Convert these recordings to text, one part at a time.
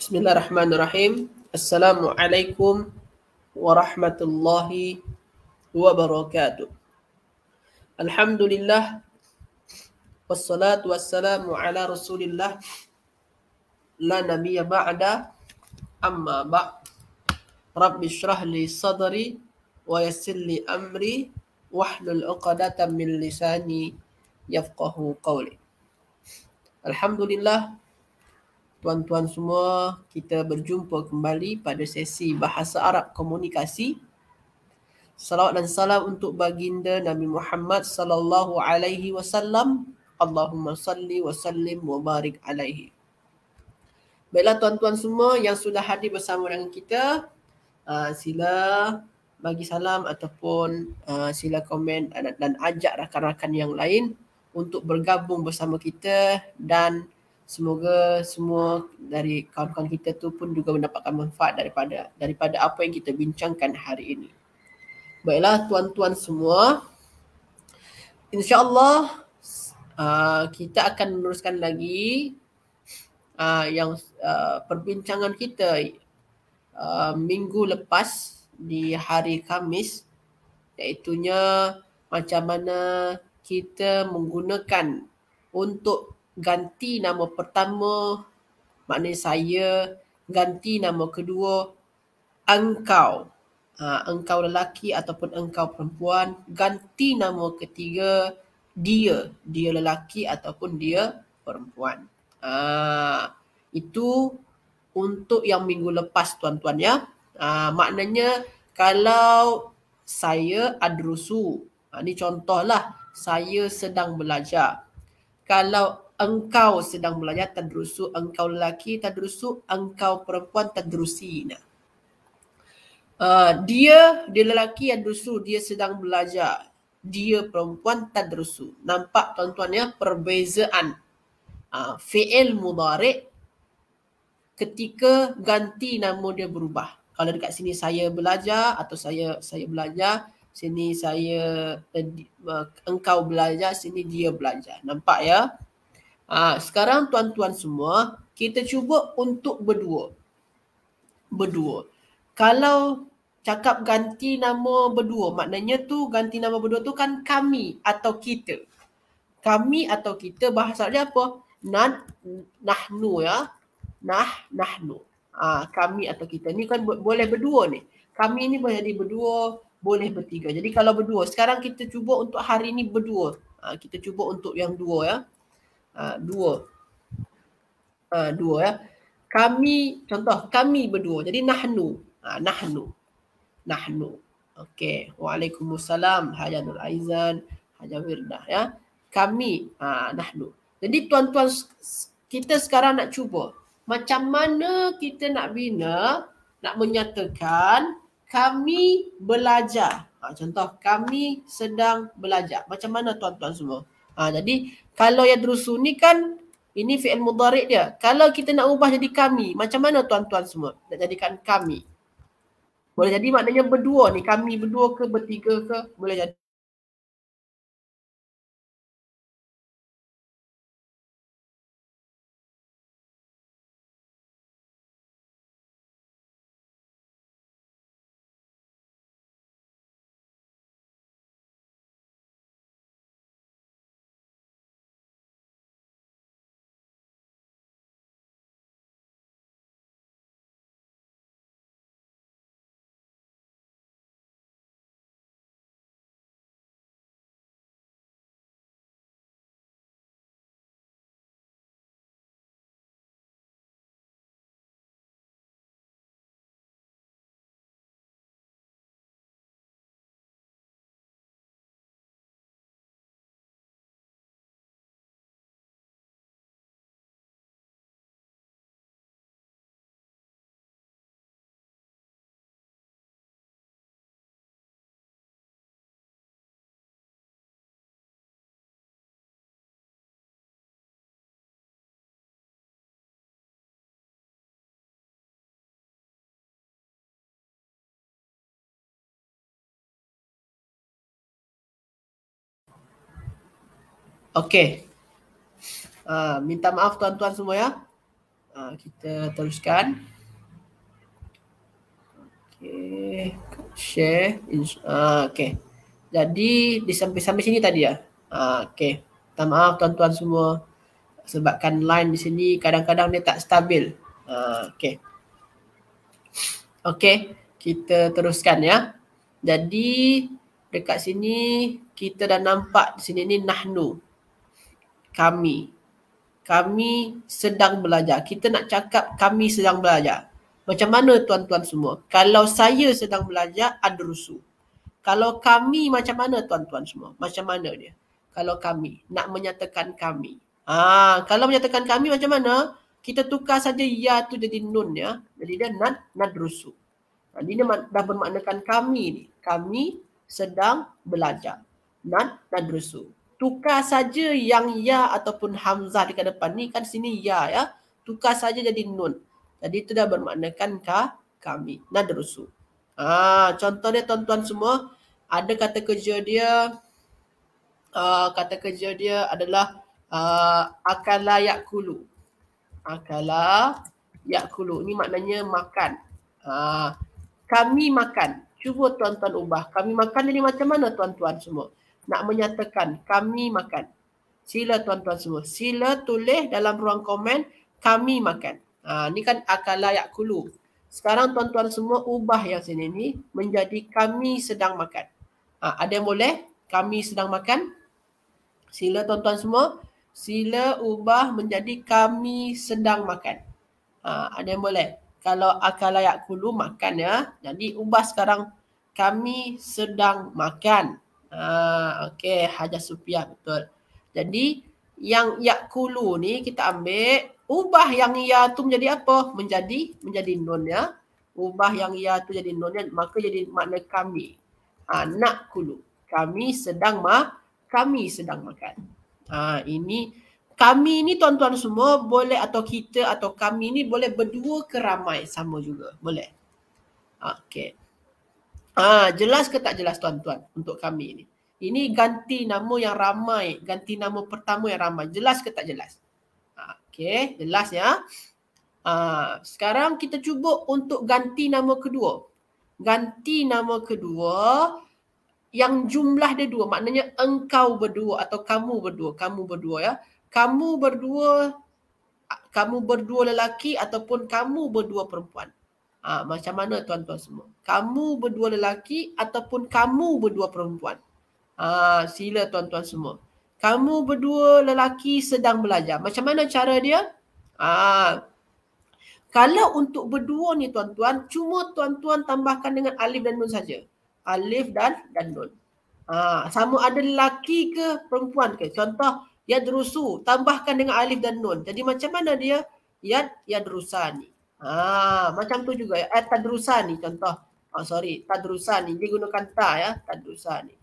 بسم الله الرحمن الرحيم السلام عليكم ورحمة الله وبركاته الحمد لله والصلاة والسلام على رسول الله لا نبي بعد أما بعد رب اشرح لي صدري ويسر لي أمري واحلل عقدة من لساني يفقه قولي الحمد لله tuan-tuan semua, kita berjumpa kembali pada sesi Bahasa Arab Komunikasi. Salawat dan salam untuk baginda Nabi Muhammad sallallahu alaihi wasallam. Allahumma salli wa sallim wa barik alaihi. Baiklah tuan-tuan semua yang sudah hadir bersama dengan kita, ah, sila bagi salam ataupun ah, sila komen dan ajak rakan-rakan yang lain untuk bergabung bersama kita dan Semoga semua dari kawan-kawan kita tu pun juga mendapatkan manfaat daripada daripada apa yang kita bincangkan hari ini. Baiklah tuan-tuan semua. InsyaAllah uh, kita akan meneruskan lagi uh, yang uh, perbincangan kita uh, minggu lepas di hari Kamis iaitunya macam mana kita menggunakan untuk ganti nama pertama maknanya saya ganti nama kedua engkau ha, engkau lelaki ataupun engkau perempuan ganti nama ketiga dia dia lelaki ataupun dia perempuan ha, itu untuk yang minggu lepas tuan-tuan ya ha, maknanya kalau saya adrusu ha, ni contohlah saya sedang belajar kalau engkau sedang belajar tadrusu engkau lelaki tadrusu engkau perempuan tadrusina uh, dia dia lelaki yang dusu dia sedang belajar dia perempuan tadrusu nampak tuan-tuan ya perbezaan uh, fi'il mudhari ketika ganti nama dia berubah kalau dekat sini saya belajar atau saya saya belajar sini saya eh, uh, engkau belajar sini dia belajar nampak ya Ah, sekarang tuan-tuan semua, kita cuba untuk berdua. Berdua. Kalau cakap ganti nama berdua, maknanya tu ganti nama berdua tu kan kami atau kita. Kami atau kita bahasa dia apa? Nan, nahnu ya. Nah, nahnu. Ha, kami atau kita ni kan boleh berdua ni. Kami ni boleh jadi berdua, boleh bertiga. Jadi kalau berdua, sekarang kita cuba untuk hari ni berdua. Ha, kita cuba untuk yang dua ya. Ah, dua. Uh, dua ya. Kami, contoh kami berdua. Jadi nahnu. Uh, nahnu. Nahnu. Okey. Waalaikumsalam. Hajanul Aizan. Hajan Wirdah ya. Kami. Uh, nahnu. Jadi tuan-tuan kita sekarang nak cuba. Macam mana kita nak bina, nak menyatakan kami belajar. Ha, contoh kami sedang belajar. Macam mana tuan-tuan semua? Ha, jadi kalau yadrusu ni kan ini fi'il mudarik dia. Kalau kita nak ubah jadi kami, macam mana tuan-tuan semua nak jadikan kami? Boleh jadi maknanya berdua ni, kami berdua ke bertiga ke boleh jadi. Okey. Uh, minta maaf tuan-tuan semua ya. Uh, kita teruskan. Okey. Share. Uh, Okey. Jadi di sampai sampai sini tadi ya. Uh, Okey. Minta maaf tuan-tuan semua. Sebabkan line di sini kadang-kadang dia tak stabil. Uh, Okey. Okey. Kita teruskan ya. Jadi dekat sini kita dah nampak di sini ni nahnu kami. Kami sedang belajar. Kita nak cakap kami sedang belajar. Macam mana tuan-tuan semua? Kalau saya sedang belajar, ada rusuh. Kalau kami macam mana tuan-tuan semua? Macam mana dia? Kalau kami nak menyatakan kami. Ha, kalau menyatakan kami macam mana? Kita tukar saja ya tu jadi nun ya. Jadi dia nad, nad rusuh. Jadi ha, dia dah bermaknakan kami ni. Kami sedang belajar. Nad, nad rusuh tukar saja yang ya ataupun hamzah dekat depan ni kan sini ya ya tukar saja jadi nun jadi itu dah bermaknakan ka kami nadrusu ha contohnya tuan-tuan semua ada kata kerja dia uh, kata kerja dia adalah uh, ha, akala yakulu akala yakulu ni maknanya makan uh, kami makan cuba tuan-tuan ubah kami makan jadi macam mana tuan-tuan semua nak menyatakan kami makan. Sila tuan-tuan semua. Sila tulis dalam ruang komen kami makan. Ha, ni kan akan layak kulu. Sekarang tuan-tuan semua ubah yang sini ni menjadi kami sedang makan. Ha, ada yang boleh? Kami sedang makan? Sila tuan-tuan semua. Sila ubah menjadi kami sedang makan. Ha, ada yang boleh? Kalau akan layak kulu makan ya. Jadi ubah sekarang kami sedang makan. Ah, okey hajah supiah betul jadi yang yakulu ni kita ambil ubah yang ya tu menjadi apa menjadi menjadi nun ya ubah yang ya tu jadi nun ya maka jadi makna kami ha, nak kulu kami sedang ma kami sedang makan ha, ini kami ni tuan-tuan semua boleh atau kita atau kami ni boleh berdua keramai sama juga boleh okey Ah, jelas ke tak jelas tuan-tuan untuk kami ini? Ini ganti nama yang ramai, ganti nama pertama yang ramai. Jelas ke tak jelas? Ah, Okey, jelas ya. Ah, sekarang kita cuba untuk ganti nama kedua. Ganti nama kedua yang jumlah dia dua. Maknanya engkau berdua atau kamu berdua. Kamu berdua ya. Kamu berdua kamu berdua lelaki ataupun kamu berdua perempuan. Ha, macam mana tuan-tuan semua? Kamu berdua lelaki ataupun kamu berdua perempuan? Ha, sila tuan-tuan semua. Kamu berdua lelaki sedang belajar. Macam mana cara dia? Ha, kalau untuk berdua ni tuan-tuan, cuma tuan-tuan tambahkan dengan alif dan nun saja. Alif dan dan nun. Ha, sama ada lelaki ke perempuan ke? Contoh, yadrusu. Tambahkan dengan alif dan nun. Jadi macam mana dia? Yad, yadrusani. Ah, macam tu juga. Eh, tadrusan ni contoh. Oh sorry, tadrusan ni. Dia gunakan ta ya, tadrusan ni.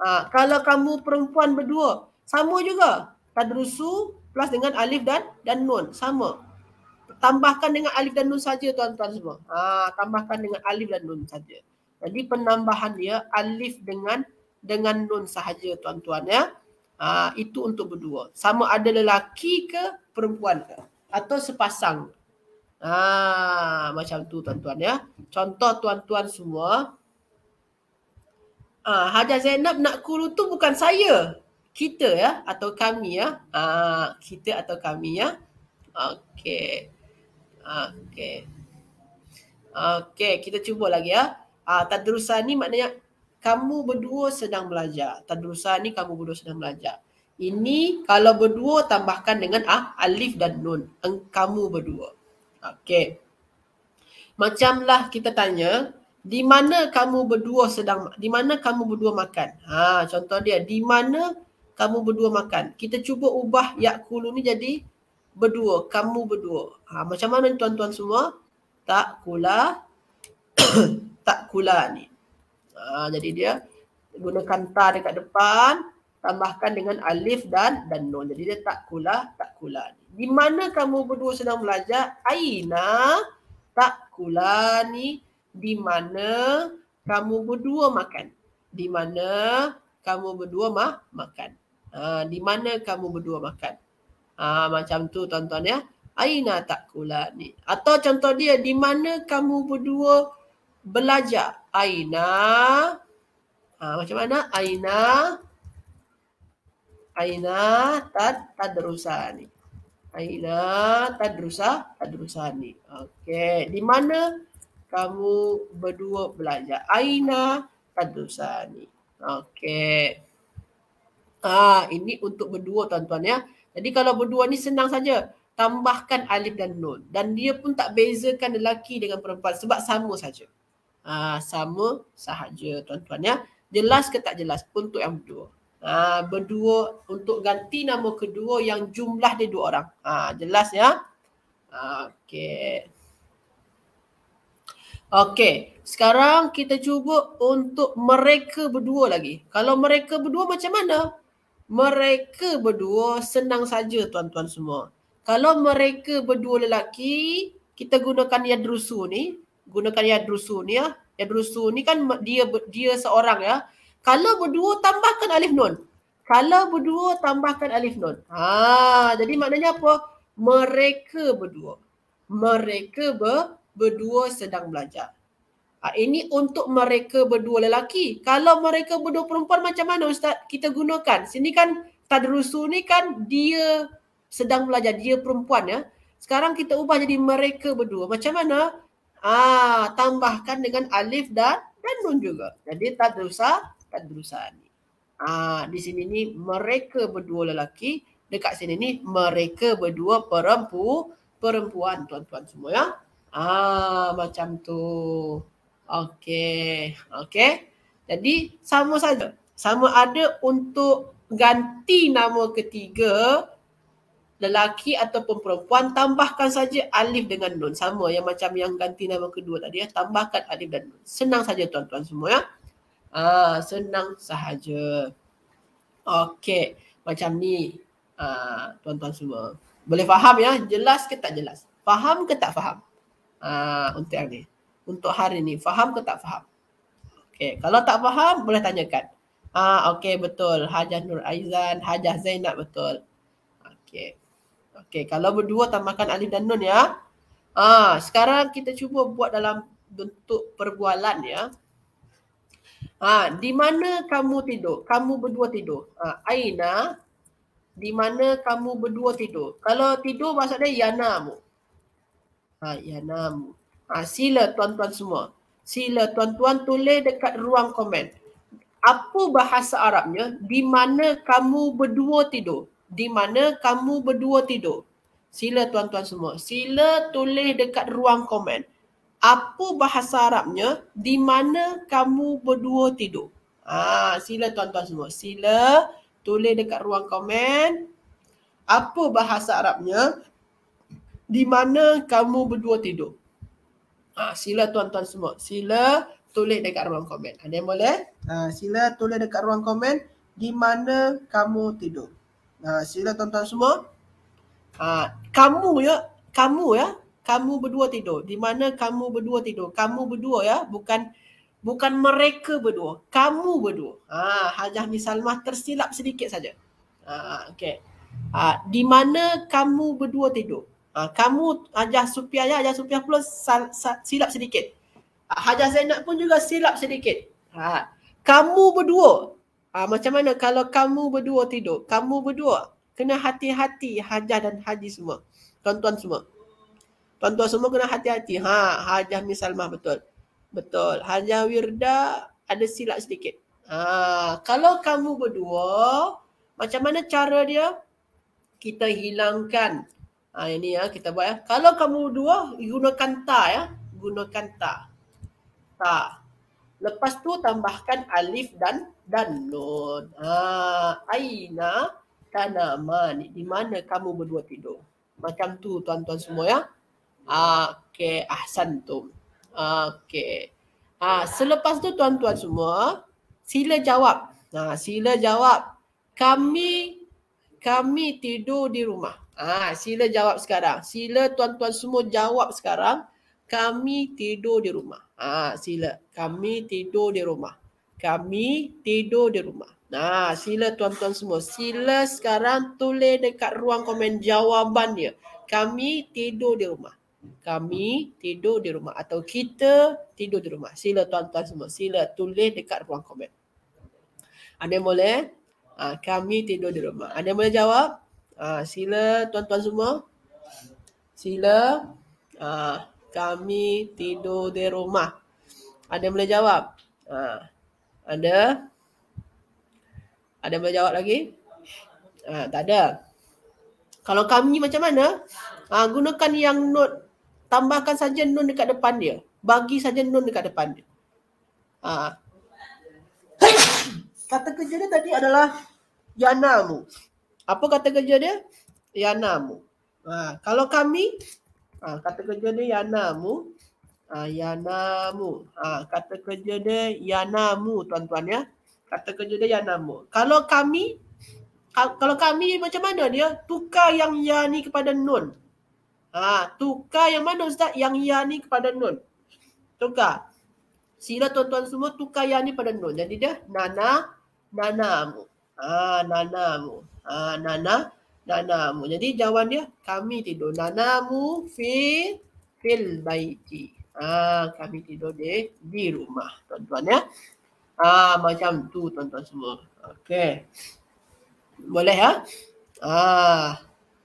Ah, kalau kamu perempuan berdua, sama juga. Tadrusu plus dengan alif dan dan nun. Sama. Tambahkan dengan alif dan nun saja tuan-tuan semua. Ah, tambahkan dengan alif dan nun saja. Jadi penambahan dia alif dengan dengan nun sahaja tuan-tuan ya. Ah, itu untuk berdua. Sama ada lelaki ke perempuan ke atau sepasang ke. Ha, macam tu tuan-tuan ya. Contoh tuan-tuan semua. Ha, Hajar Zainab nak kuru tu bukan saya. Kita ya atau kami ya. Ha, kita atau kami ya. Okey. Okey. Okey, kita cuba lagi ya. Ha, tadrusah ni maknanya kamu berdua sedang belajar. Tadrusah ni kamu berdua sedang belajar. Ini kalau berdua tambahkan dengan ah, alif dan nun. kamu berdua. Okey. Macamlah kita tanya, di mana kamu berdua sedang di mana kamu berdua makan? Ha, contoh dia, di mana kamu berdua makan? Kita cuba ubah yakulu ni jadi berdua, kamu berdua. Ha, macam mana tuan-tuan semua? Tak kula tak kula ni. Ha, jadi dia gunakan ta dekat depan, tambahkan dengan alif dan dan nun. Jadi dia tak kula, tak kula ni di mana kamu berdua sedang belajar aina tak kula ni. di mana kamu berdua makan di mana kamu berdua mah makan ha, di mana kamu berdua makan ha, macam tu tuan-tuan ya aina tak kula ni. atau contoh dia di mana kamu berdua belajar aina ha, macam mana aina Aina tad tadrusani. Baiklah, Tadrusah, Tadrusah ni. Okey, di mana kamu berdua belajar? Aina Tadrusah ni. Okey. Ah, ini untuk berdua tuan-tuan ya. Jadi kalau berdua ni senang saja. Tambahkan alif dan nun. Dan dia pun tak bezakan lelaki dengan perempuan. Sebab sama saja. Ah, sama sahaja tuan-tuan ya. Jelas ke tak jelas untuk yang berdua. Ha, berdua untuk ganti nama kedua yang jumlah dia dua orang. Ha, jelas ya? Ha, Okey. Okey. Sekarang kita cuba untuk mereka berdua lagi. Kalau mereka berdua macam mana? Mereka berdua senang saja tuan-tuan semua. Kalau mereka berdua lelaki, kita gunakan yadrusu ni. Gunakan yadrusu ni ya. Yadrusu ni kan dia dia seorang ya. Kalau berdua tambahkan alif nun. Kalau berdua tambahkan alif nun. Ha, jadi maknanya apa? Mereka berdua. Mereka ber, berdua sedang belajar. Ha, ini untuk mereka berdua lelaki. Kalau mereka berdua perempuan macam mana Ustaz? Kita gunakan. Sini kan tadrusu ni kan dia sedang belajar. Dia perempuan ya. Sekarang kita ubah jadi mereka berdua. Macam mana? Ah, tambahkan dengan alif dan dan nun juga. Jadi tadrusa kat perusahaan ni. Ah di sini ni mereka berdua lelaki, dekat sini ni mereka berdua perempu perempuan tuan-tuan semua ya. Ah macam tu. Okey, okey. Jadi sama saja. Sama ada untuk ganti nama ketiga lelaki ataupun perempuan tambahkan saja alif dengan nun sama yang macam yang ganti nama kedua tadi ya tambahkan alif dan nun senang saja tuan-tuan semua ya Ah, uh, senang sahaja. Okey, macam ni ah uh, tuan-tuan semua. Boleh faham ya? Jelas ke tak jelas? Faham ke tak faham? Ah, uh, untuk hari ni. Untuk hari ni faham ke tak faham? Okey, kalau tak faham boleh tanyakan. Ah, uh, okey betul. Hajah Nur Aizan, Hajah Zainab betul. Okey. Okey, kalau berdua tambahkan alif dan nun ya. Ah, uh, sekarang kita cuba buat dalam bentuk perbualan ya. Ha, di mana kamu tidur? Kamu berdua tidur. Ha, Aina, di mana kamu berdua tidur? Kalau tidur maksudnya Yana mu. Ha, ah, Yana mu. Ha, sila tuan-tuan semua. Sila tuan-tuan tulis dekat ruang komen. Apa bahasa Arabnya? Di mana kamu berdua tidur? Di mana kamu berdua tidur? Sila tuan-tuan semua. Sila tulis dekat ruang komen apa bahasa Arabnya di mana kamu berdua tidur? Ha, sila tuan-tuan semua. Sila tulis dekat ruang komen. Apa bahasa Arabnya di mana kamu berdua tidur? Ha, sila tuan-tuan semua. Sila tulis dekat ruang komen. Ada yang boleh? Ha, sila tulis dekat ruang komen di mana kamu tidur. Ha, sila tuan-tuan semua. Ha, kamu ya. Kamu ya kamu berdua tidur di mana kamu berdua tidur kamu berdua ya bukan bukan mereka berdua kamu berdua ha hajah bin salmah tersilap sedikit saja ha okey ha di mana kamu berdua tidur ha kamu hajah supiah ya hajah supiah pun sal, sal, silap sedikit ha, hajah zainab pun juga silap sedikit ha kamu berdua ha macam mana kalau kamu berdua tidur kamu berdua kena hati-hati hajah dan haji semua tuan-tuan semua Tuan-tuan semua kena hati-hati. Ha, Hajah Mi Salmah betul. Betul. Hajah Wirda ada silap sedikit. Ha, kalau kamu berdua, macam mana cara dia? Kita hilangkan. Ha, ini ya, kita buat ya. Kalau kamu berdua, gunakan ta ya. Gunakan ta. Ta. Lepas tu tambahkan alif dan dan nun. Ha, aina tanaman. Di mana kamu berdua tidur? Macam tu tuan-tuan semua ya. ya. Okey, ahsantum. Okey. Ah selepas tu tuan-tuan semua, sila jawab. Nah, sila jawab. Kami kami tidur di rumah. Ah sila jawab sekarang. Sila tuan-tuan semua jawab sekarang. Kami tidur di rumah. Ah sila. Kami tidur di rumah. Kami tidur di rumah. Nah, sila tuan-tuan semua. Sila sekarang tulis dekat ruang komen jawapan dia. Kami tidur di rumah kami tidur di rumah atau kita tidur di rumah. Sila tuan-tuan semua, sila tulis dekat ruang komen. Anda boleh? Ha, kami tidur di rumah. Anda boleh jawab? Ha, sila tuan-tuan semua. Sila ha, kami tidur di rumah. Anda boleh jawab? Ha, anda? Anda boleh jawab lagi? Ha, tak ada. Kalau kami macam mana? Ha, gunakan yang note tambahkan saja nun dekat depan dia. Bagi saja nun dekat depan dia. Ha. kata kerja dia tadi adalah yanamu. Apa kata kerja dia? Yanamu. Ha. Kalau kami, ha. kata kerja dia yanamu. Ha. Yanamu. Ha. Kata kerja dia yanamu, tuan-tuan ya. Kata kerja dia yanamu. Kalau kami, kalau kami macam mana dia? Tukar yang yani kepada nun. Ha, tukar yang mana Ustaz? Yang ya ni kepada nun. Tukar. Sila tuan-tuan semua tukar ya ni pada nun. Jadi dia nana, ha, ha, Nana nanamu. Ha, mu, Ha, nana, Nana mu. Jadi jawapan dia kami tidur. Nana Nanamu fi fil baiti. Ha, kami tidur di, di rumah tuan-tuan ya. Ha, macam tu tuan-tuan semua. Okey. Boleh ya? Ha? ha,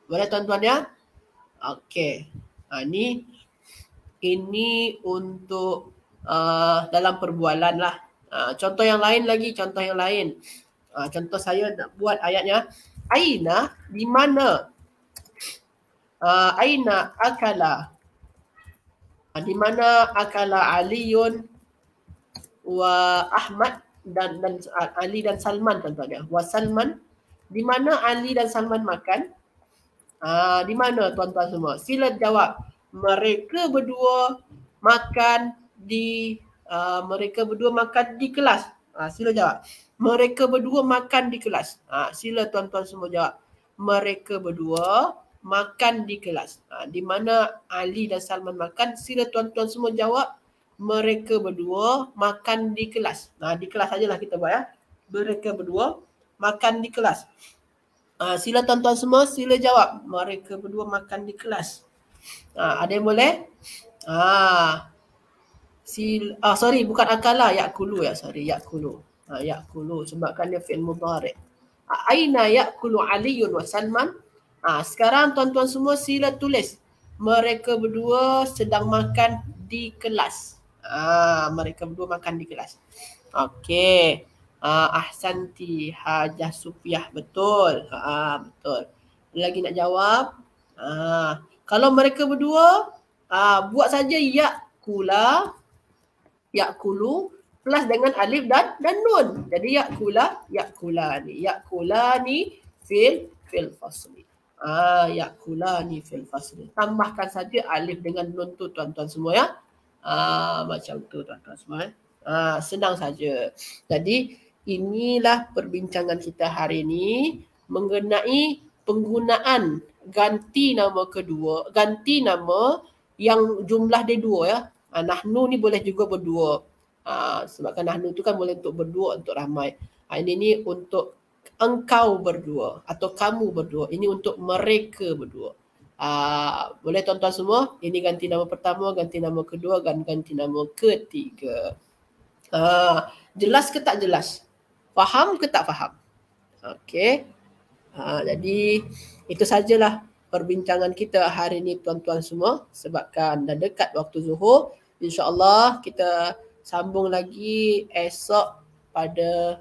boleh tuan-tuan ya? Okey. Ha, ah, ni ini untuk uh, dalam perbualan lah. Ha, contoh yang lain lagi, contoh yang lain. Ha, contoh saya nak buat ayatnya. Aina di mana? Uh, Aina akala. Ha, di mana akala Aliun wa Ahmad dan, dan Ali dan Salman contohnya. Wa Salman. Di mana Ali dan Salman makan? Ah, di mana tuan-tuan semua? Sila jawab. Mereka berdua makan di ah, mereka berdua makan di kelas. Ah, sila jawab. Mereka berdua makan di kelas. Ah, sila tuan-tuan semua jawab. Mereka berdua makan di kelas. Ah, di mana Ali dan Salman makan? Sila tuan-tuan semua jawab. Mereka berdua makan di kelas. Nah, di kelas sajalah kita buat ya. Mereka berdua makan di kelas. Uh, sila tuan-tuan semua, sila jawab. Mereka berdua makan di kelas. Uh, ada yang boleh? Uh, ah. sila, uh, sorry, bukan akala. Lah, Kulu ya, sorry. Yakulu. Kulu. yakulu sebabkan dia fi'il mudarik. Aina Aina Kulu Ali wa salman. Uh, sekarang tuan-tuan semua sila tulis. Mereka berdua sedang makan di kelas. Ah, mereka berdua makan di kelas. Okey. Uh, ah, Ahsanti Hajah Supiah betul. Ha uh, betul. Lagi nak jawab? Uh, kalau mereka berdua uh, buat saja ya kula ya kulu plus dengan alif dan dan nun. Jadi ya kula ya kula ni. Ya kula ni fil fil fasli. Ah ya kula ni fil fasli. Tambahkan saja alif dengan nun tu tuan-tuan semua ya. Ah macam tu tuan-tuan semua. Eh. Ah senang saja. Jadi inilah perbincangan kita hari ini mengenai penggunaan ganti nama kedua, ganti nama yang jumlah dia dua ya. Ha, nahnu ni boleh juga berdua. Ha, sebabkan nahnu tu kan boleh untuk berdua, untuk ramai. Ha, ini ni untuk engkau berdua atau kamu berdua. Ini untuk mereka berdua. Ha, boleh tuan-tuan semua? Ini ganti nama pertama, ganti nama kedua, dan ganti nama ketiga. Ha, jelas ke tak jelas? faham ke tak faham? Okey. Ha, jadi itu sajalah perbincangan kita hari ini tuan-tuan semua sebabkan dah dekat waktu zuhur. InsyaAllah kita sambung lagi esok pada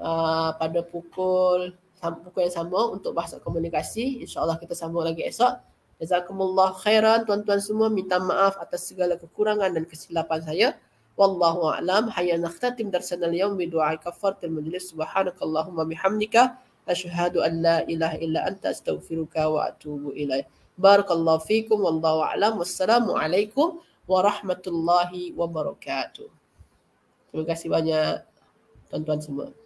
uh, pada pukul pukul yang sama untuk bahasa komunikasi. InsyaAllah kita sambung lagi esok. Jazakumullah khairan tuan-tuan semua. Minta maaf atas segala kekurangan dan kesilapan saya. Wallahu a'lam. Hayya nakhtatim darsana al-yawm bi du'a kafaratil majlis. Subhanaka Allahumma bihamdika asyhadu an la ilaha illa anta astaghfiruka wa atubu ilaik. Barakallahu fiikum wallahu a'lam. Wassalamu alaikum warahmatullahi wabarakatuh. Terima kasih banyak tuan-tuan semua.